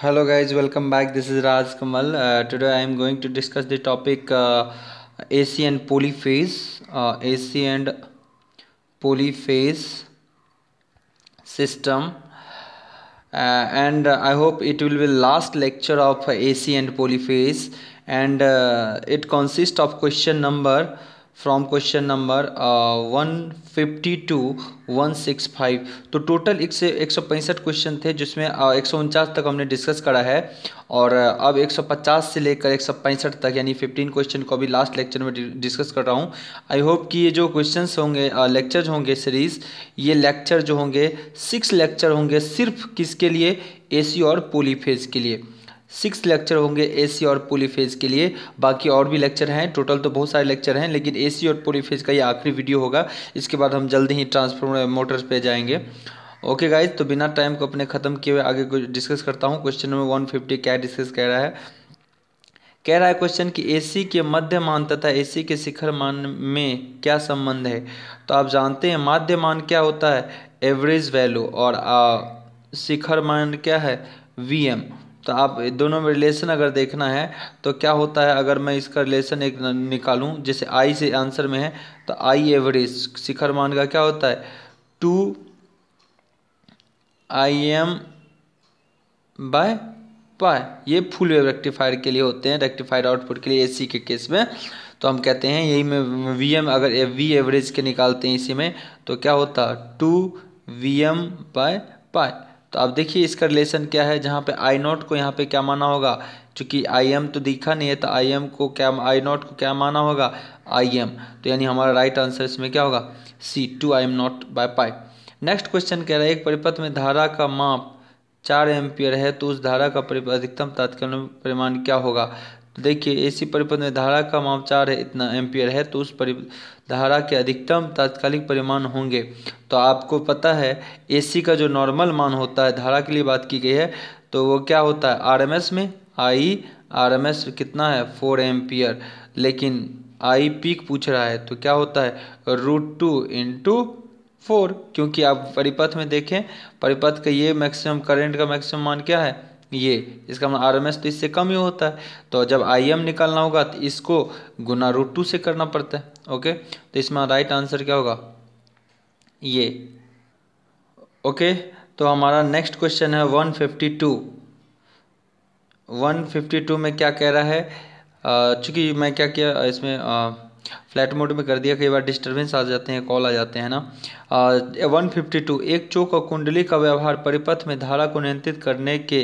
hello guys welcome back this is Raj Kamal uh, today I am going to discuss the topic uh, AC and polyphase uh, AC and polyphase system uh, and uh, I hope it will be last lecture of AC and polyphase and uh, it consists of question number from question number one fifty to one six five तो total एक से एक सौ पैंसठ question थे जिसमें uh, एक सौ उनचास तक हमने डिस्कस करा है और uh, अब एक सौ पचास से लेकर एक सौ पैंसठ तक यानी फिफ्टीन क्वेश्चन को अभी लास्ट लेक्चर में डिस्कस कर रहा हूँ आई होप कि ये जो क्वेश्चन होंगे लेक्चर uh, होंगे सीरीज़ ये लेक्चर जो होंगे सिक्स लेक्चर होंगे सिर्फ किसके लिए ए और पोलीफेज के लिए सिक्स लेक्चर होंगे एसी और पोली फेज के लिए बाकी और भी लेक्चर हैं टोटल तो बहुत सारे लेक्चर हैं लेकिन एसी और पोली फेज का ये आखिरी वीडियो होगा इसके बाद हम जल्दी ही ट्रांसफॉर्मर मोटर्स पे जाएंगे ओके गाइज तो बिना टाइम को अपने ख़त्म किए हुए आगे कुछ डिस्कस करता हूँ क्वेश्चन नंबर वन फिफ्टी क्या डिस्कस कह रहा है कह रहा है क्वेश्चन कि एसी के मध्य मान तथा एसी के शिखर मान में क्या संबंध है तो आप जानते हैं माध्य मान क्या होता है एवरेज वैल्यू और शिखर मान क्या है वी एम तो आप दोनों में रिलेशन अगर देखना है तो क्या होता है अगर मैं इसका रिलेशन एक निकालूं जैसे आई से आंसर में है तो आई एवरेज शिखर मान का क्या होता है to I M by pi ये फुल वेव रेक्टिफायर के लिए होते हैं रेक्टिफाइड आउटपुट के लिए एसी के केस में तो हम कहते हैं यही में वी एम अगर वी एवरेज के निकालते हैं इसी में तो क्या होता to V M by pi तो आप देखिए इसका रिलेशन क्या है जहाँ पे आई नॉट को यहाँ पे क्या माना होगा चूँकि आई एम तो दिखा नहीं है तो आई एम को क्या आई नॉट को क्या माना होगा आई एम तो यानी हमारा राइट आंसर इसमें क्या होगा C two I M not by pi next question कह रहा है एक परिपथ में धारा का माप चार एम्पियर है तो उस धारा का अधिकतम तात्कालिक परिमाण क्या होगा तो देखिए सी परिपथ में धारा का माप चार है इतना एम्पियर है तो उस परि धारा के अधिकतम तात्कालिक परिमाण होंगे तो आपको पता है एसी का जो नॉर्मल मान होता है धारा के लिए बात की गई है तो वो क्या होता है आरएमएस में आई आरएमएस कितना है फोर एम्पियर लेकिन आई पीक पूछ रहा है तो क्या होता है रूट टू इंटू फोर क्योंकि आप परिपथ में देखें परिपथ का ये मैक्सिमम करेंट का मैक्सिमम मान क्या है ये इसका मतलब आर एम एस तो इससे कम ही होता है तो जब आई एम निकालना होगा तो इसको गुना रूट टू से करना पड़ता है ओके तो इसमें राइट आंसर क्या होगा ये ओके तो हमारा नेक्स्ट क्वेश्चन है one fifty to one fifty two में क्या कह रहा है चूँकि मैं क्या किया इसमें आ, फ्लैट मोड में कर दिया कई बार डिस्टरबेंस आ जाते हैं कॉल आ जाते हैं ना वन फिफ्टी टू एक चौक और कुंडली का व्यवहार परिपथ में धारा को नियंत्रित करने के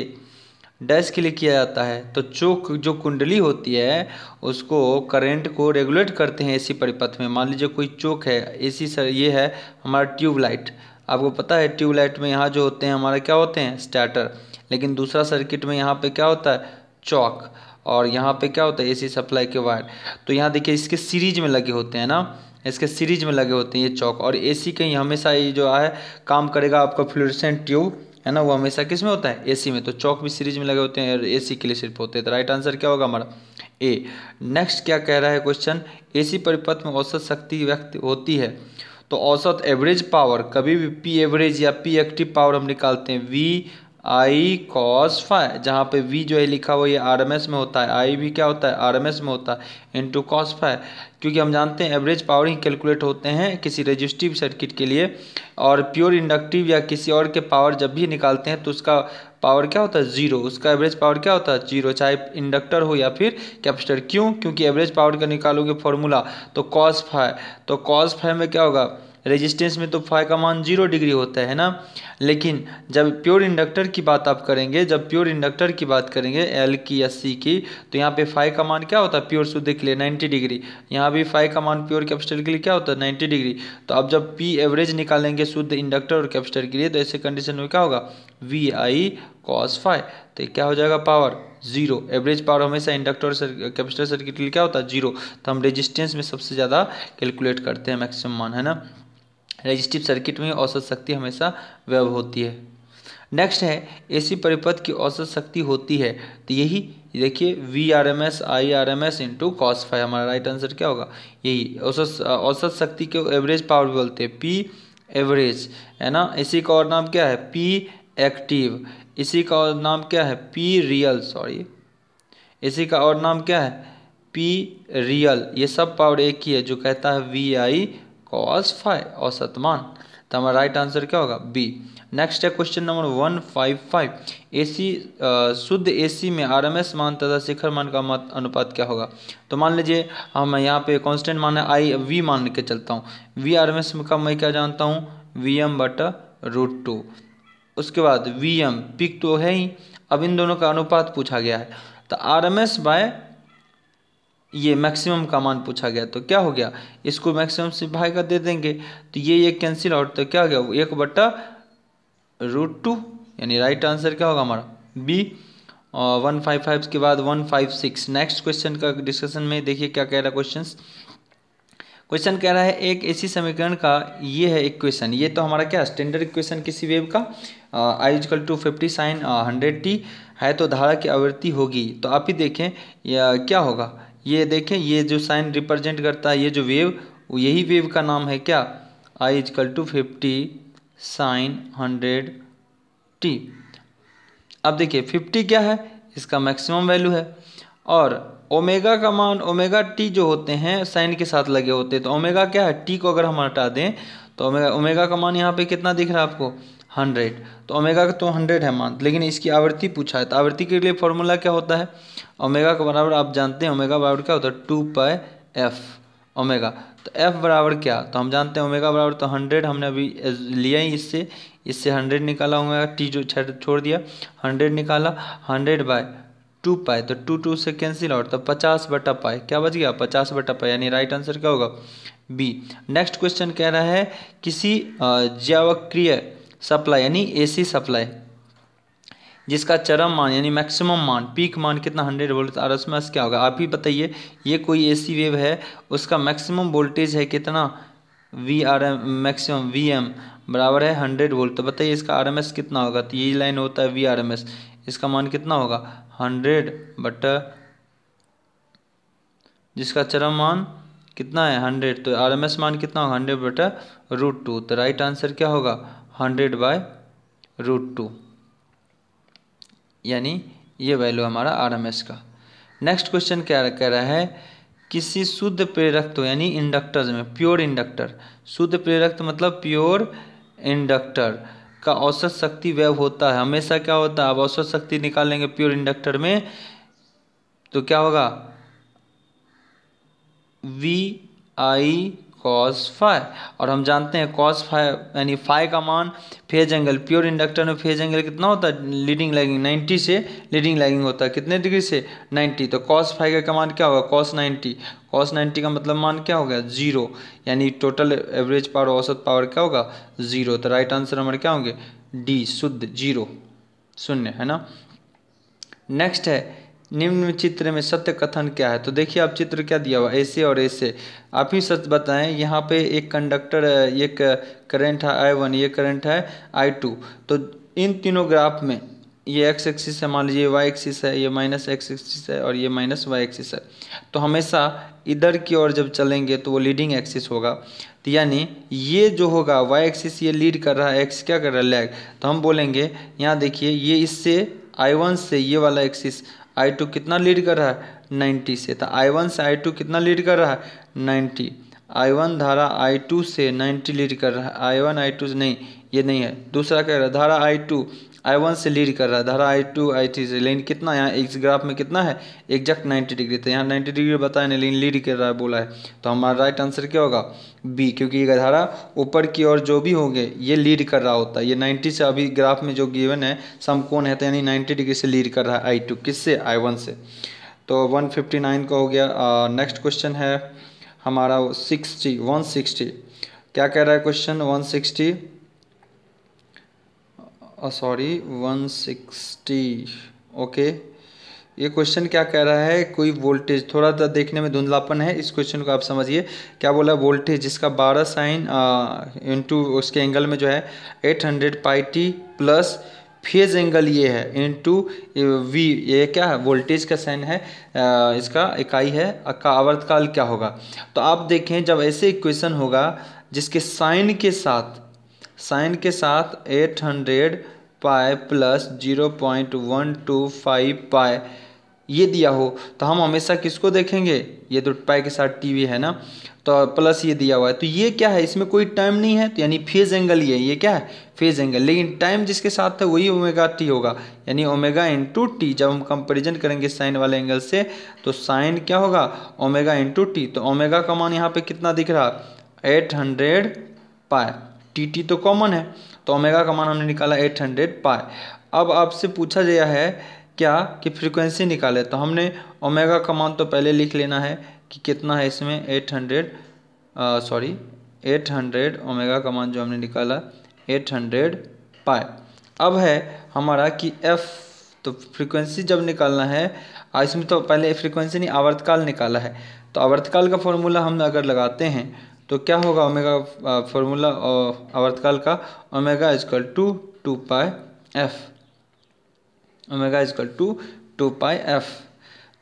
डैश के लिए किया जाता है तो चोक जो कुंडली होती है उसको करंट को रेगुलेट करते हैं एसी परिपथ में मान लीजिए कोई चौक है एसी सर ये है हमारा ट्यूबलाइट आपको पता है ट्यूबलाइट में यहाँ जो होते हैं हमारे क्या होते हैं स्टार्टर लेकिन दूसरा सर्किट में यहाँ पे क्या होता है चौक और यहाँ पे क्या होता है ए सप्लाई के वायर तो यहाँ देखिए इसके सीरीज में लगे होते हैं ना इसके सीरीज में लगे होते हैं ये चौक और ए कहीं हमेशा ये जो है काम करेगा आपका फ्लोरिसेंट ट्यूब है ना वो हमेशा किस में होता है एसी में तो चौक भी सीरीज में लगे होते हैं और एसी के लिए सिर्फ होते हैं तो राइट आंसर क्या होगा हमारा ए नेक्स्ट क्या कह रहा है क्वेश्चन एसी परिपथ में औसत शक्ति व्यक्त होती है तो औसत एवरेज पावर कभी भी पी एवरेज या पी एक्टिव पावर हम निकालते हैं वी आई कॉस फाइव जहाँ पे वी जो है लिखा हुआ ये आर में होता है आई भी क्या होता है आर में होता है इंटू कॉस फाइव क्योंकि हम जानते हैं एवरेज पावर ही कैलकुलेट होते हैं किसी रजिस्टिव सर्किट के लिए और प्योर इंडक्टिव या किसी और के पावर जब भी निकालते हैं तो उसका पावर क्या होता है जीरो उसका एवरेज पावर क्या होता है जीरो चाहे इंडक्टर हो या फिर कैपेसिटर क्यों क्योंकि एवरेज पावर का निकालोगे फॉर्मूला तो कॉस फाइव तो कॉस फाइव में क्या होगा रेजिस्टेंस में तो फाइव का मान जीरो डिग्री होता है ना लेकिन जब प्योर इंडक्टर की बात आप करेंगे जब प्योर इंडक्टर की बात करेंगे एल की या सी की तो यहाँ पे फाइव का मान क्या होता है प्योर शुद्ध के लिए नाइन्टी डिग्री यहाँ भी फाइव का मान प्योर कैपेसिटर के लिए क्या होता है नाइन्टी डिग्री तो आप जब पी एवरेज निकालेंगे शुद्ध इंडक्टर और कैपेसिटर के लिए तो ऐसे कंडीशन में क्या होगा वी आई कॉस फाइव तो क्या हो जाएगा पावर जीरो एवरेज पावर हमेशा इंडक्टर कैपेसिटर सर्किट के लिए क्या होता है जीरो तो हम रेजिस्टेंस में सबसे ज़्यादा कैलकुलेट करते हैं मैक्सिमम मान है ना रजिस्टिव सर्किट में औसत शक्ति हमेशा व्यव होती है नेक्स्ट है एसी परिपथ की औसत शक्ति होती है तो यही देखिए V R M S I R M S into cos phi हमारा राइट आंसर क्या होगा यही औसत औसत शक्ति के एवरेज पावर भी बोलते हैं पी एवरेज है ना इसी का और नाम क्या है पी एक्टिव इसी का और नाम क्या है पी रियल सॉरी इसी का और नाम क्या है पी रियल ये सब पावर एक ही है जो कहता है वी आई कॉस फाइव औसत मान तो हमारा राइट आंसर क्या होगा बी नेक्स्ट है question number one five five A C शुद्ध ए सी में आर एम एस मान तथा शिखर मान का मत अनुपात क्या होगा तो मान लीजिए हम यहाँ पे कांस्टेंट मान है आई वी मान के चलता हूँ वी आर एम एस का मैं क्या जानता हूँ V M but root two उसके बाद वी एम पिक तो है ही अब इन दोनों का अनुपात पूछा गया है तो आर एम एस बाय ये मैक्सिमम का मान पूछा गया तो क्या हो गया इसको मैक्सिमम से भाई का दे देंगे तो ये ये कैंसिल आउट तो क्या हो गया एक बट्टा रूट टू यानी राइट आंसर क्या होगा हमारा बी और वन फाइव फाइव के बाद one five six next question का डिस्कशन में देखिए क्या कह रहा है क्वेश्चन क्वेश्चन कह रहा है एक ऐसी समीकरण का ये है एक क्वेश्चन ये तो हमारा क्या स्टैंडर्ड इक्वेशन किसी वेव का is equal to fifty sine hundred T है तो धारा की आवृत्ति होगी तो आप ही देखें या क्या होगा ये देखें ये जो साइन रिप्रेजेंट करता है ये जो वेव यही वेव का नाम है क्या I is equal to fifty sine hundred T अब देखिए फिफ्टी क्या है इसका मैक्सिमम वैल्यू है और ओमेगा का मान ओमेगा टी जो होते हैं साइन के साथ लगे होते हैं तो ओमेगा क्या है टी को अगर हम हटा दें तो ओमेगा ओमेगा का मान यहाँ पे कितना दिख रहा है आपको हंड्रेड तो ओमेगा का तो हंड्रेड है मान लेकिन इसकी आवृत्ति पूछा है तो आवृत्ति के लिए फॉर्मूला क्या होता है ओमेगा का बराबर आप जानते हैं ओमेगा बराबर क्या होता है टू पाए एफ ओमेगा तो एफ बराबर क्या तो हम जानते हैं ओमेगा बराबर तो हंड्रेड हमने अभी लिया ही इससे इससे हंड्रेड निकाला ओमेगा टी जो छोड़ दिया हंड्रेड निकाला हंड्रेड बाय टू पाए तो टू टू से कैंसिल आउट तो पचास बटा पाए क्या बच गया पचास बटा पाए यानी राइट आंसर क्या होगा बी नेक्स्ट क्वेश्चन कह रहा है किसी जैवक्रिय सप्लाई यानी एसी सप्लाई जिसका चरम मान यानी मैक्सिमम मान पीक मान कितना हंड्रेड वोल्ट आर एस में क्या होगा आप ही बताइए ये कोई एसी वेव है उसका मैक्सिमम वोल्टेज है कितना V R M maximum V M बराबर है हंड्रेड वोल्ट तो बताइए इसका आर एम एस कितना होगा तो ये लाइन होता है वी आर एम एस इसका मान कितना होगा हंड्रेड बट जिसका चरम मान कितना है हंड्रेड तो आर एम एस मान कितना होगा हंड्रेड बट रूट टू तो राइट आंसर क्या होगा हंड्रेड बाय रूट टू यानी ये वैल्यू हमारा आरएमएस का नेक्स्ट क्वेश्चन क्या कह रहा है किसी शुद्ध प्रेरक्त तो, यानी इंडक्टर्स में प्योर इंडक्टर शुद्ध प्रेरक्त तो मतलब प्योर इंडक्टर का औसत शक्ति व्यव होता है हमेशा क्या होता है अब औसत शक्ति निकालेंगे प्योर इंडक्टर में तो क्या होगा वी आई कॉस फाइव और हम जानते हैं कॉस फाइव यानी फाइव का मान फेज एंगल प्योर इंडक्टर में फेज एंगल कितना होता है लीडिंग लैगिंग 90 से लीडिंग लैगिंग होता है कितने डिग्री से 90 तो कॉस फाइव का मान क्या होगा कॉस 90 कॉस 90 का मतलब मान क्या होगा जीरो यानी टोटल एवरेज पावर औसत पावर क्या होगा जीरो तो राइट आंसर हमारे क्या होंगे डी शुद्ध जीरो शून्य है ना नेक्स्ट है निम्न चित्र में सत्य कथन क्या है तो देखिए आप चित्र क्या दिया हुआ ऐसे और ऐसे आप ही सच बताएं यहाँ पे एक कंडक्टर एक करंट है आई वन ये करंट है आई टू तो इन तीनों ग्राफ में ये एक्स एक्सिस है मान लीजिए वाई एक्सिस है ये माइनस एक्स एक्सिस है और ये माइनस वाई एक्सिस है तो हमेशा इधर की ओर जब चलेंगे तो वो लीडिंग एक्सिस होगा तो यानी ये जो होगा वाई एक्सिस ये लीड कर रहा है एक्स क्या कर रहा है लैग तो हम बोलेंगे यहाँ देखिए ये इससे आई वन से ये वाला एक्सिस आई टू कितना लीड कर रहा है नाइन्टी से तो आई वन से आई टू कितना लीड कर रहा है नाइन्टी आई वन धारा आई टू से नाइन्टी लीड कर रहा है आई वन आई टू से नहीं ये नहीं है दूसरा कह रहा है धारा आई टू आई वन से लीड कर रहा है धारा आई टू आई थ्री से लेकिन कितना यहाँ इस ग्राफ में कितना है एग्जैक्ट नाइन्टी डिग्री तो यहाँ नाइन्टी डिग्री बताया नहीं लेकिन लीड कर रहा है बोला है तो हमारा राइट आंसर क्या होगा बी क्योंकि ये धारा ऊपर की ओर जो भी होंगे ये लीड कर रहा होता है ये नाइन्टी से अभी ग्राफ में जो गिवन है सम कौन है तो यानी नाइन्टी डिग्री से लीड कर रहा है आई टू किस से आई वन से तो वन फिफ्टी नाइन का हो गया नेक्स्ट क्वेश्चन है हमारा सिक्सटी वन सिक्सटी क्या कह रहा है question one sixty sorry one sixty okay ये क्वेश्चन क्या कह रहा है कोई वोल्टेज थोड़ा सा देखने में धुंधलापन है इस क्वेश्चन को आप समझिए क्या बोला वोल्टेज जिसका 12 साइन इनटू उसके एंगल में जो है 800 hundred pi T plus phase angle ये है इनटू वी ये क्या है वोल्टेज का साइन है आ, इसका इकाई है का आवर्तकाल क्या होगा तो आप देखें जब ऐसे इक्वेशन होगा जिसके साइन के साथ साइन के साथ eight hundred pi plus zero point one two five pi ये दिया हो तो हम हमेशा किसको देखेंगे ये तो पाए के साथ टी वी है ना तो प्लस ये दिया हुआ है तो ये क्या है इसमें कोई टाइम नहीं है तो यानी फेज एंगल ये ये क्या है फेज एंगल लेकिन टाइम जिसके साथ है वही ओमेगा टी होगा यानी ओमेगा इंटू टी जब हम कंपेरिजन करेंगे साइन वाले एंगल से तो साइन क्या होगा ओमेगा इंटू टी तो ओमेगा का मान यहाँ पे कितना दिख रहा eight hundred pi T T तो कॉमन है तो ओमेगा का मान हमने निकाला एट हंड्रेड पाई अब आपसे पूछा गया है क्या कि फ्रीक्वेंसी निकाले तो हमने ओमेगा का मान तो पहले लिख लेना है कि कितना है इसमें eight hundred sorry eight hundred omega का मान जो हमने निकाला एट हंड्रेड पाए अब है हमारा कि एफ़ तो फ्रीक्वेंसी जब निकालना है इसमें तो पहले फ्रीक्वेंसी नहीं आवर्तकाल निकाला है तो आवर्तकाल का फॉर्मूला हम अगर लगाते हैं तो क्या होगा ओमेगा फॉर्मूला आवर्तकाल का omega is equal to two pi F omega is equal to two pi F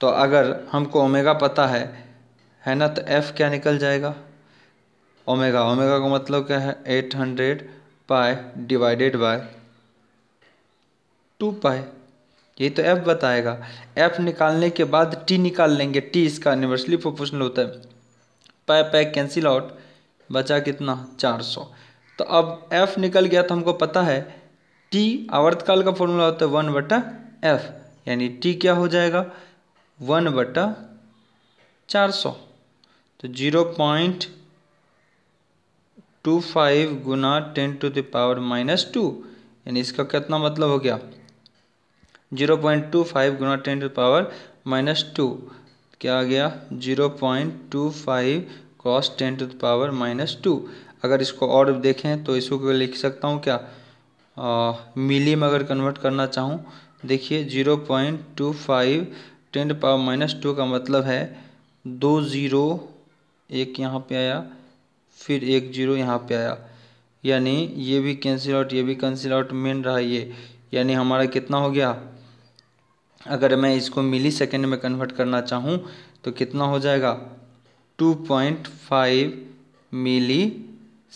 तो अगर हमको ओमेगा पता है है ना तो एफ़ क्या निकल जाएगा ओमेगा ओमेगा का मतलब क्या है eight hundred pi divided by two pi ये तो एफ़ बताएगा एफ़ निकालने के बाद टी निकाल लेंगे टी इसका यूनिवर्सली प्रोपोर्शनल होता है पै पै कैंसिल आउट बचा कितना चार सौ तो अब एफ निकल गया तो हमको पता है टी आवर्तकाल का फॉर्मूला होता है वन बटा एफ यानी टी क्या हो जाएगा वन बटा चार सौ तो जीरो पॉइंट टू फाइव गुना ten to the power minus two यानी इसका कितना मतलब हो गया जीरो पॉइंट टू फाइव गुना ten to power minus two क्या आ गया zero point two five cross ten to power minus two अगर इसको और देखें तो इसको लिख सकता हूँ क्या मिली में अगर कन्वर्ट करना चाहूँ देखिए zero point two five ten to power minus two का मतलब है दो ज़ीरो एक यहाँ पे आया फिर एक जीरो यहाँ पे आया यानी ये भी कैंसिल आउट ये भी कैंसिल आउट मेन रहा ये यानी हमारा कितना हो गया अगर मैं इसको मिली सेकेंड में कन्वर्ट करना चाहूँ तो कितना हो जाएगा two point five milli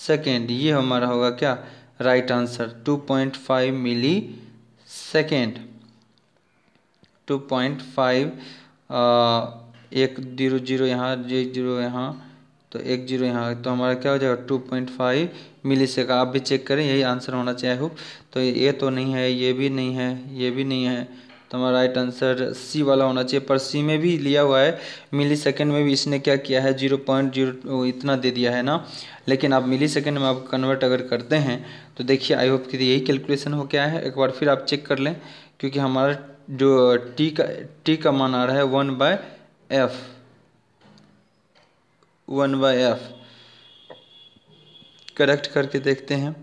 second ये हमारा होगा क्या right answer two point five milli second two point five एक जीरो जीरो यहाँ एक जीरो यहाँ तो एक जीरो यहाँ तो हमारा क्या हो जाएगा two point five milli second आप भी चेक करें यही आंसर होना चाहिए हो तो ये तो नहीं है ये भी नहीं है ये भी नहीं है तो हमारा राइट आंसर सी वाला होना चाहिए पर सी में भी लिया हुआ है मिली सेकेंड में भी इसने क्या किया है जीरो पॉइंट जीरो इतना दे दिया है ना लेकिन आप मिली सेकेंड में आप कन्वर्ट अगर करते हैं तो देखिए आई होप कि तो यही कैलकुलेशन हो क्या है एक बार फिर आप चेक कर लें क्योंकि हमारा जो टी का टी का मान आ रहा है one by F one by F correct करके देखते हैं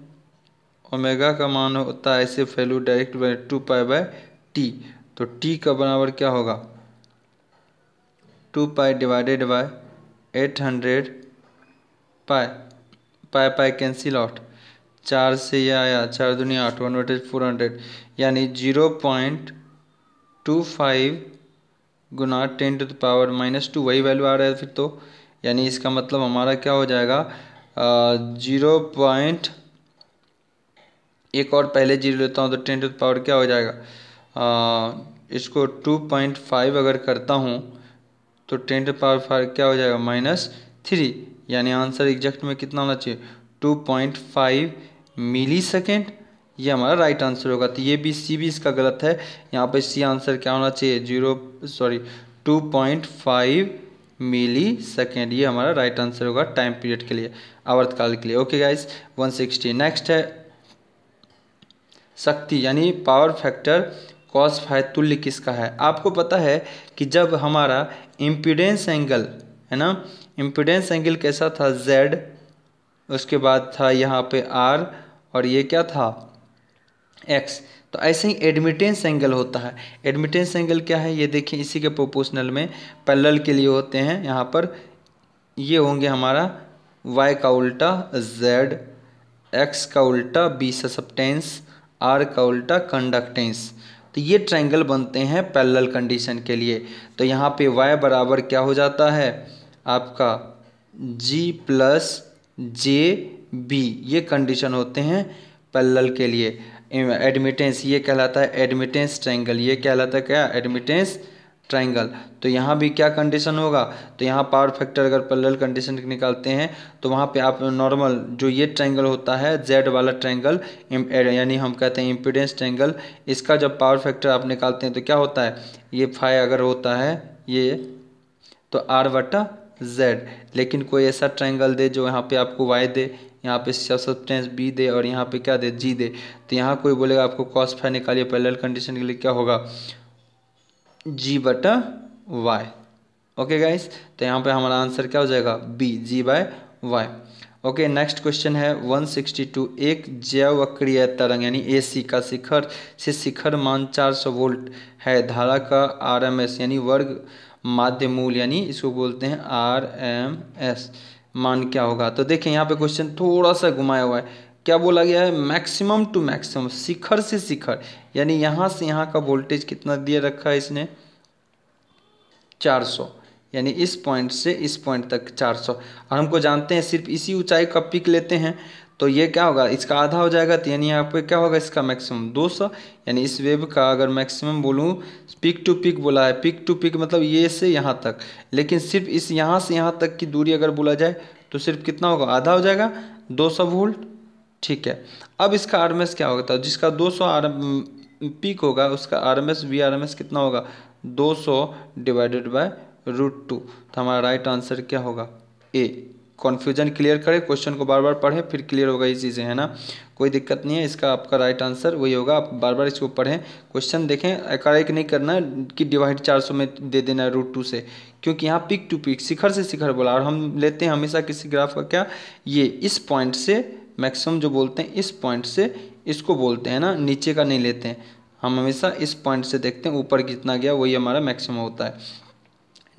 ओमेगा का मान होता है ऐसे value direct by two pi by T तो टी का बराबर क्या होगा two pi divided by eight hundred pi pi pi cancel out चार से यह आया चार दुनिया आठ वन वेटेज फोर हंड्रेड यानी जीरो पॉइंट टू फाइव गुना ten to the power minus two वही वैल्यू आ रहा है फिर तो यानी इसका मतलब हमारा क्या हो जाएगा जीरो पॉइंट एक और पहले जीरो लेता हूँ तो टेन टू द पावर क्या हो जाएगा इसको टू पॉइंट फाइव अगर करता हूँ तो टेन टू पावर फाइव क्या हो जाएगा माइनस थ्री यानी आंसर एग्जैक्ट में कितना होना चाहिए two point five milli second ये हमारा राइट आंसर होगा तो ये भी सी भी इसका गलत है यहाँ पर सी आंसर क्या होना चाहिए zero sorry two point five milli second ये हमारा राइट आंसर होगा टाइम पीरियड के लिए आवर्तकाल के लिए ओके गाइस 160 नेक्स्ट है शक्ति यानी पावर फैक्टर कॉस फाइ तुल्य किसका है आपको पता है कि जब हमारा इम्पिडेंस एंगल है ना इम्पिडेंस एंगल कैसा था z उसके बाद था यहाँ पे r और ये क्या था x तो ऐसे ही एडमिटेंस एंगल होता है एडमिटेंस एंगल क्या है ये देखिए इसी के प्रोपोर्शनल में पैरेलल के लिए होते हैं यहाँ पर ये होंगे हमारा y का उल्टा z x का उल्टा बी ससेप्टेंस आर का उल्टा कंडक्टेंस तो ये ट्रायंगल बनते हैं पैरेलल कंडीशन के लिए तो यहाँ पे y बराबर क्या हो जाता है आपका g प्लस जे बी ये कंडीशन होते हैं पैरेलल के लिए एडमिटेंस ये कहलाता है एडमिटेंस ट्रायंगल ये कहलाता है क्या एडमिटेंस ट्राइंगल तो यहाँ भी क्या कंडीशन होगा तो यहाँ पावर फैक्टर अगर पैरेलल कंडीशन निकालते हैं तो वहाँ पे आप नॉर्मल जो ये ट्राइंगल होता है जेड वाला ट्राइंगल यानी हम कहते हैं इम्पिडेंस ट्राइंगल इसका जब पावर फैक्टर आप निकालते हैं तो क्या होता है ये फाइव अगर होता है ये तो आर वटा जेड लेकिन कोई ऐसा ट्राइंगल दे जो यहाँ पर आपको वाई दे यहाँ पे सब्सटेंस बी दे और यहाँ पे क्या दे जी दे तो यहाँ कोई बोलेगा आपको कॉस फाइव निकालिए पैरल कंडीशन के लिए क्या होगा जी बटा वाई ओके गाइस तो यहाँ पे हमारा आंसर क्या हो जाएगा B G by Y okay next question है 162 एक जैव अक्रिय तरंग यानी एसी का शिखर से शिखर मान 400 वोल्ट है धारा का आरएमएस यानी वर्ग माध्य मूल यानी इसको बोलते हैं आरएमएस मान क्या होगा तो देखें यहाँ पे क्वेश्चन थोड़ा सा घुमाया हुआ है क्या बोला गया है मैक्सिमम टू मैक्सिमम शिखर से शिखर यानी यहाँ से यहाँ का वोल्टेज कितना दिया रखा है इसने 400 यानी इस पॉइंट से इस पॉइंट तक 400 और हमको जानते हैं सिर्फ इसी ऊंचाई का पिक लेते हैं तो ये क्या होगा इसका आधा हो जाएगा तो यानी यहाँ पे क्या होगा इसका मैक्सिमम 200 यानी इस वेव का अगर मैक्सिमम बोलूँ पिक टू पिक बोला है पिक टू पिक मतलब ये से यहाँ तक लेकिन सिर्फ इस यहाँ से यहाँ तक की दूरी अगर बोला जाए तो सिर्फ कितना होगा आधा हो जाएगा 200 वोल्ट ठीक है अब इसका आर क्या होगा तो जिसका 200 सौ आर पीक होगा उसका R M S V R M S कितना होगा 200 सौ डिवाइडेड बाय रूट टू तो हमारा राइट आंसर क्या होगा ए कन्फ्यूजन क्लियर करें क्वेश्चन को बार बार पढ़ें फिर क्लियर होगा ये चीज़ें है ना कोई दिक्कत नहीं है इसका आपका राइट आंसर वही होगा आप बार बार इसको पढ़ें क्वेश्चन देखें एकाएक नहीं करना कि डिवाइड 400 में दे देना है रूट टू से क्योंकि यहाँ पिक टू पिक शिखर से शिखर बोला और हम लेते हैं हमेशा किसी ग्राफ का क्या ये इस पॉइंट से मैक्सिमम जो बोलते हैं इस पॉइंट से इसको बोलते हैं ना नीचे का नहीं लेते हैं हम हमेशा इस पॉइंट से देखते हैं ऊपर कितना गया वही हमारा मैक्सिमम होता है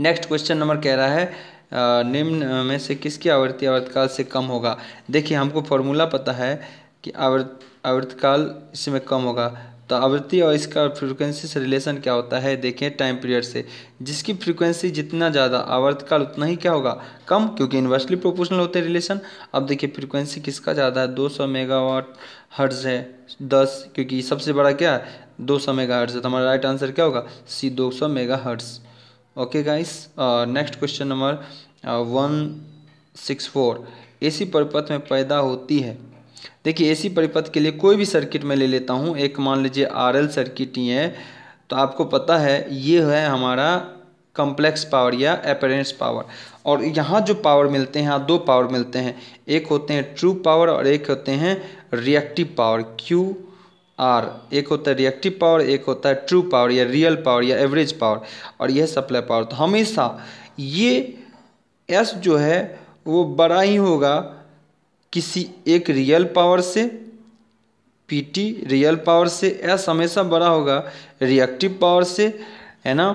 नेक्स्ट क्वेश्चन नंबर कह रहा है निम्न में से किसकी आवृत्ति आवर्तकाल से कम होगा देखिए हमको फॉर्मूला पता है कि आवर्त आवर्तकाल इसमें कम होगा तो आवृत्ति और इसका फ्रीक्वेंसी से रिलेशन क्या होता है देखें टाइम पीरियड से जिसकी फ्रीक्वेंसी जितना ज़्यादा आवर्तकाल उतना ही क्या होगा कम क्योंकि इन्वर्सली प्रोपोर्शनल होते हैं रिलेशन अब देखिए फ्रीक्वेंसी किसका ज़्यादा है 200 मेगावाट हर्ज है 10 क्योंकि सबसे बड़ा क्या है सौ मेगा हर्ज है तो हमारा राइट आंसर क्या होगा सी सौ mega hertz okay guys next question number one six four ऐसी परपथ में पैदा होती है देखिए एसी परिपथ के लिए कोई भी सर्किट मैं ले लेता हूँ एक मान लीजिए आरएल सर्किट ही है तो आपको पता है ये है हमारा कम्प्लेक्स पावर या अपेरेंस पावर और यहाँ जो पावर मिलते हैं यहाँ दो पावर मिलते हैं एक होते हैं ट्रू पावर और एक होते हैं रिएक्टिव पावर क्यू आर एक होता है रिएक्टिव पावर एक होता है ट्रू पावर या रियल पावर या एवरेज पावर और यह सप्लाई पावर तो हमेशा ये एस जो है वो बड़ा ही होगा किसी एक रियल पावर से पी टी रियल पावर से एस हमेशा बड़ा होगा रिएक्टिव पावर से है ना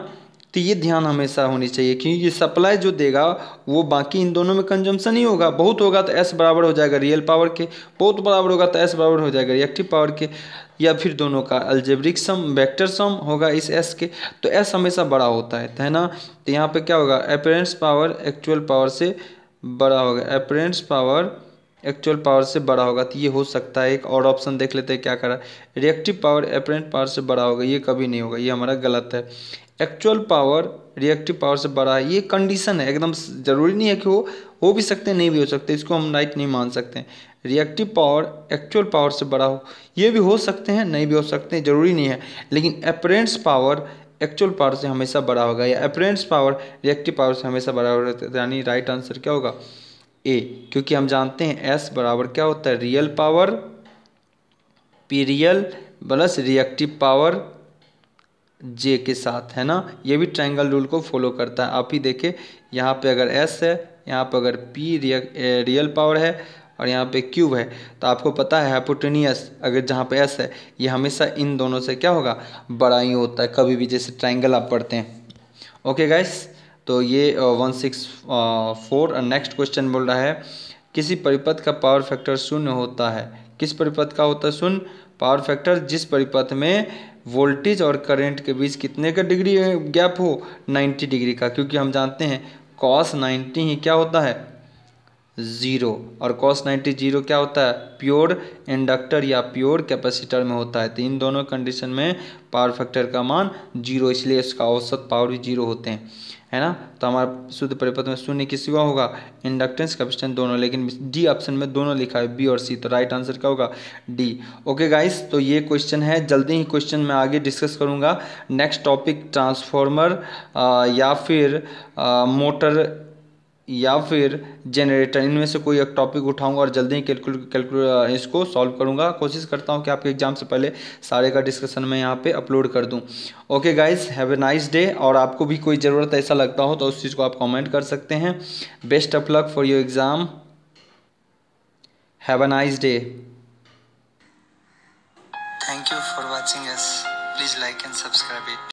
तो ये ध्यान हमेशा होनी चाहिए क्योंकि सप्लाई जो देगा वो बाकी इन दोनों में कंजम्पन ही होगा बहुत होगा तो एस बराबर हो जाएगा रियल पावर के बहुत बराबर होगा तो एस बराबर हो जाएगा रिएक्टिव पावर के या फिर दोनों का अल्जेब्रिक सम वेक्टर सम होगा इस एस के तो एस हमेशा बड़ा होता है तो है ना तो यहाँ पर क्या होगा अपेरेंट्स पावर एक्चुअल पावर से बड़ा होगा अपेरेंट्स पावर एक्चुअल पावर से बड़ा होगा तो ये हो सकता है एक और ऑप्शन देख लेते हैं क्या करा रिएक्टिव पावर अपरेंट पावर से बड़ा होगा ये कभी नहीं होगा ये हमारा गलत है एक्चुअल पावर रिएक्टिव पावर से बड़ा है ये कंडीशन है एकदम ज़रूरी नहीं है कि वो हो भी सकते नहीं भी हो सकते इसको हम राइट नहीं मान सकते रिएक्टिव पावर एक्चुअल पावर से बड़ा हो ये भी हो सकते हैं नहीं भी हो सकते हैं ज़रूरी नहीं है लेकिन अपरेंट्स पावर एक्चुअल पावर से हमेशा बड़ा होगा या अपरेंट्स पावर रिएक्टिव पावर से हमेशा बड़ा होगा यानी राइट आंसर क्या होगा ए क्योंकि हम जानते हैं एस बराबर क्या होता है real power P real plus reactive power J के साथ है ना ये भी ट्रायंगल रूल को फॉलो करता है आप ही देखें यहाँ पे अगर एस है यहाँ पे अगर पी रियल पावर है और यहाँ पे क्यूब है तो आपको पता है हाइपोटेनियस अगर जहाँ पे एस है ये हमेशा इन दोनों से क्या होगा बड़ा ही होता है कभी भी जैसे ट्राइंगल आप पढ़ते हैं ओके गाइस तो ये one six four next question बोल रहा है किसी परिपथ का पावर फैक्टर शून्य होता है किस परिपथ का होता है शून्य पावर फैक्टर जिस परिपथ में वोल्टेज और करंट के बीच कितने का डिग्री गैप हो 90 डिग्री का क्योंकि हम जानते हैं कॉस 90 ही क्या होता है ज़ीरो और कॉस 90 जीरो क्या होता है प्योर इंडक्टर या प्योर कैपेसिटर में होता है तो इन दोनों कंडीशन में पावर फैक्टर का मान जीरो इसलिए इसका औसत पावर भी जीरो होते हैं है ना तो हमारा शुद्ध परिपथ में शून्य के सिवा होगा इंडक्टेंस कैपेसिटेंस दोनों लेकिन डी ऑप्शन में दोनों लिखा है बी और सी तो राइट आंसर क्या होगा डी ओके गाइस तो ये क्वेश्चन है जल्दी ही क्वेश्चन मैं आगे डिस्कस करूंगा नेक्स्ट टॉपिक ट्रांसफॉर्मर या फिर मोटर या फिर जनरेटर इनमें से कोई एक टॉपिक उठाऊंगा और जल्दी ही कैलकुल कैलकुल इसको सॉल्व करूंगा कोशिश करता हूं कि आपके एग्जाम से पहले सारे का डिस्कशन मैं यहां पे अपलोड कर दूं okay guys have a nice day और आपको भी कोई ज़रूरत ऐसा लगता हो तो उस चीज़ को आप कमेंट कर सकते हैं best of luck for your exam have a nice day thank you for watching us please like and subscribe it